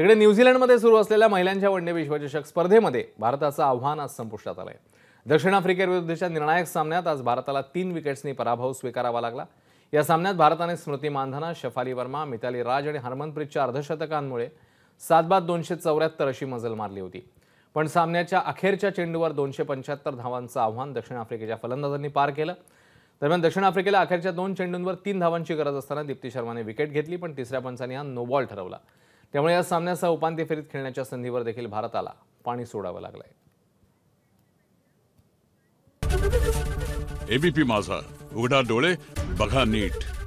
तिकडे न्यूझीलंडमध्ये सुरू असलेल्या महिलांच्या वनडे विश्वचषक स्पर्धेमध्ये भारताचं आव्हान आज संपुष्टात आलंय आहे दक्षिण आफ्रिकेविरुद्धच्या निर्णायक सामन्यात आज भारताला तीन विकेट्सनी पराभव स्वीकारावा लागला या सामन्यात भारताने स्मृती मानधना शफाली वर्मा मिताली राज आणि हरमनप्रीतच्या अर्धशतकांमुळे सात बाद दोनशे चौऱ्याहत्तर अशी मजल मारली होती पण सामन्याच्या अखेरच्या चेंडूवर दोनशे पंच्याहत्तर धावांचं आव्हान दक्षिण आफ्रिकेच्या फलंदाजांनी पार केलं दरम्यान दक्षिण आफ्रिकेला अखेरच्या दोन चेंडूंवर तीन धावांची गरज असताना दीप्ती शर्माने विकेट घेतली पण तिसऱ्या पंचाने हा नोबॉल ठरवला त्यामुळे या सामन्याचा उपांत्य फेरीत खेळण्याच्या संधीवर देखील भारताला पाणी सोडावं लागलंय एबीपी माझा उघडा डोळे बघा नीट